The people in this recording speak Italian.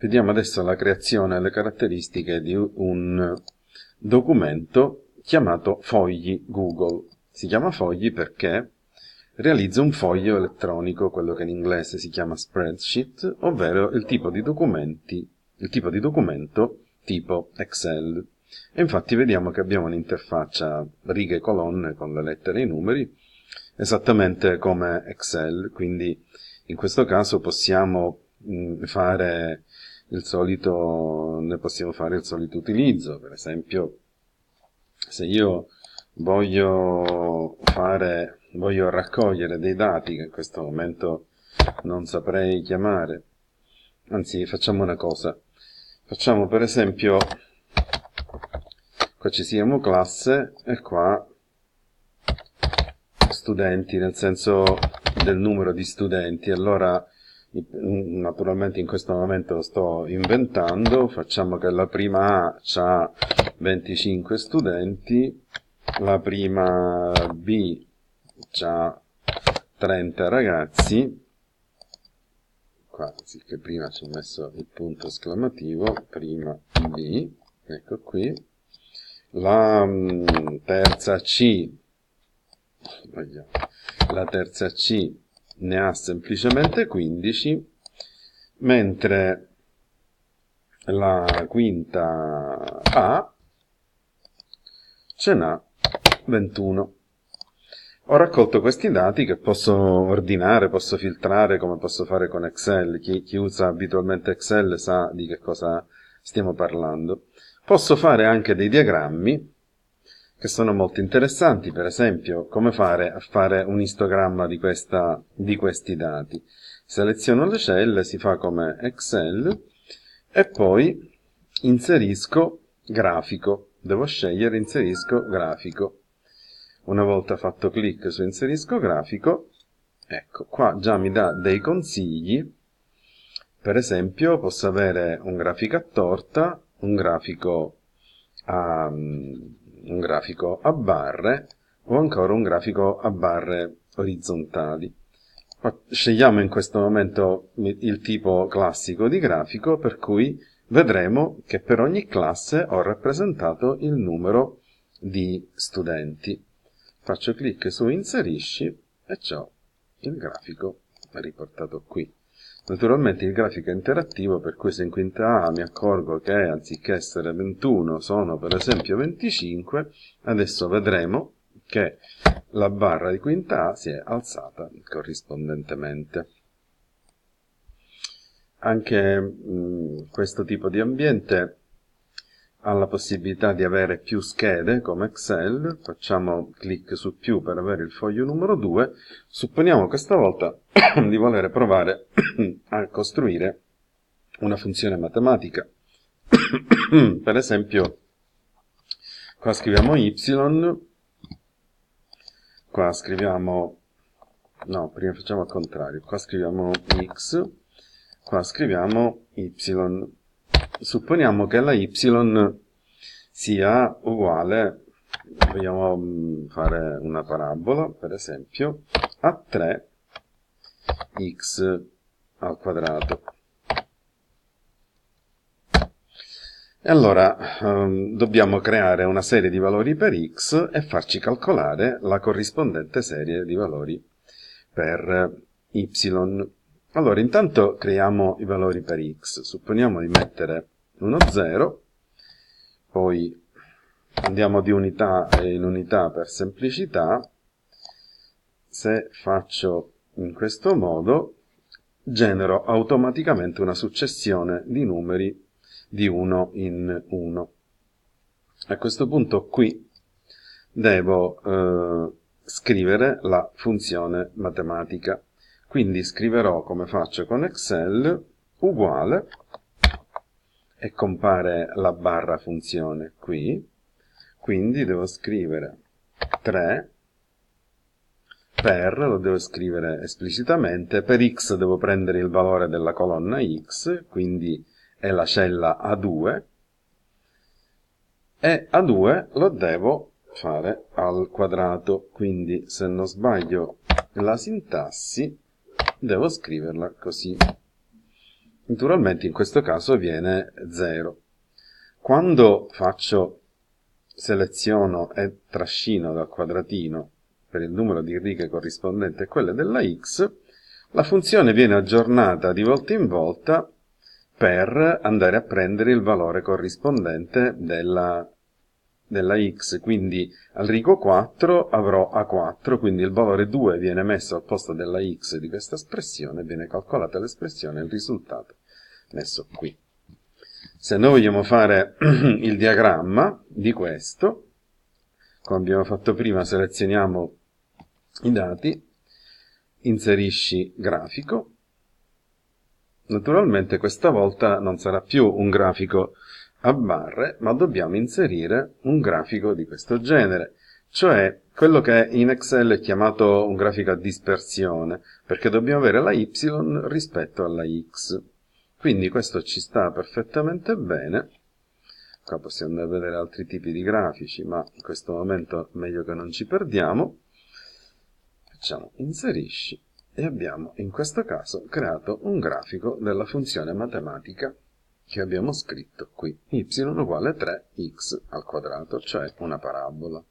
Vediamo adesso la creazione e le caratteristiche di un documento chiamato fogli Google. Si chiama fogli perché realizza un foglio elettronico, quello che in inglese si chiama spreadsheet, ovvero il tipo di, il tipo di documento tipo Excel. E infatti vediamo che abbiamo un'interfaccia righe e colonne con le lettere e i numeri, esattamente come Excel, quindi in questo caso possiamo mh, mm, fare il solito, ne possiamo fare il solito utilizzo. Per esempio, se io voglio fare, voglio raccogliere dei dati che in questo momento non saprei chiamare. Anzi, facciamo una cosa. Facciamo per esempio, qua ci siamo classe e qua studenti, nel senso del numero di studenti. Allora, Mm, naturalmente in questo momento lo sto inventando, facciamo che la prima A ha 25 studenti, la prima B ha 30 ragazzi, qua sì che prima ci ho messo il punto esclamativo, prima B, ecco qui, la mm, terza C, la terza C ne ha semplicemente 15, mentre la quinta A ce n'ha 21. Ho raccolto questi dati che posso ordinare, posso filtrare come posso fare con Excel. Chi, chi, usa abitualmente Excel sa di che cosa stiamo parlando. Posso fare anche dei diagrammi che sono molto interessanti, per esempio come fare a fare un histogramma di, questa, di questi dati. Seleziono le celle, si fa come Excel e poi inserisco grafico, devo scegliere inserisco grafico. Una volta fatto clic su inserisco grafico, ecco, qua già mi dà dei consigli, per esempio posso avere un grafico a torta, un grafico a, un grafico a barre o ancora un grafico a barre orizzontali. Scegliamo in questo momento il tipo classico di grafico per cui vedremo che per ogni classe ho rappresentato il numero di studenti. Faccio clic su inserisci e ho il grafico riportato qui. Naturalmente il grafico è interattivo, per cui se in quinta A mi accorgo che anziché essere 21 sono per esempio 25, adesso vedremo che la barra di quinta A si è alzata corrispondentemente. Anche mh, mm, questo tipo di ambiente ha la possibilità di avere più schede come Excel, facciamo clic su più per avere il foglio numero 2, supponiamo questa volta di voler provare a costruire una funzione matematica. per esempio, qua scriviamo y, qua scriviamo, no, prima facciamo al contrario, qua scriviamo x, qua scriviamo y supponiamo che la y sia uguale, vogliamo mm, fare una parabola, per esempio, a 3x al quadrato. E allora ehm, dobbiamo creare una serie di valori per x e farci calcolare la corrispondente serie di valori per y. Allora, intanto creiamo i valori per x. Supponiamo di mettere 1, 0, poi andiamo di unità in unità per semplicità. Se faccio in questo modo, genero automaticamente una successione di numeri di 1 in 1. A questo punto qui devo eh, scrivere la funzione matematica. Quindi scriverò come faccio con Excel uguale e compare la barra funzione qui. Quindi devo scrivere 3 per, lo devo scrivere esplicitamente, per x devo prendere il valore della colonna x, quindi è la cella A2, e A2 lo devo fare al quadrato, quindi se non sbaglio la sintassi devo scriverla così. Naturalmente in questo caso viene 0. Quando faccio seleziono e trascino dal quadratino per il numero di righe corrispondente a quelle della x, la funzione viene aggiornata di volta in volta per andare a prendere il valore corrispondente della della x, quindi al rigo 4 avrò a4, quindi il valore 2 viene messo al posto della x di questa espressione, viene calcolata l'espressione e il risultato messo qui. Se noi vogliamo fare il diagramma di questo, come abbiamo fatto prima, selezioniamo i dati, inserisci grafico, naturalmente questa volta non sarà più un grafico a barre, ma dobbiamo inserire un grafico di questo genere, cioè quello che in Excel è chiamato un grafico a dispersione, perché dobbiamo avere la y rispetto alla x. Quindi questo ci sta perfettamente bene. Qua possiamo andare a vedere altri tipi di grafici, ma in questo momento è meglio che non ci perdiamo. Facciamo inserisci e abbiamo in questo caso creato un grafico della funzione matematica che abbiamo scritto qui, y uguale 3x al quadrato, cioè una parabola.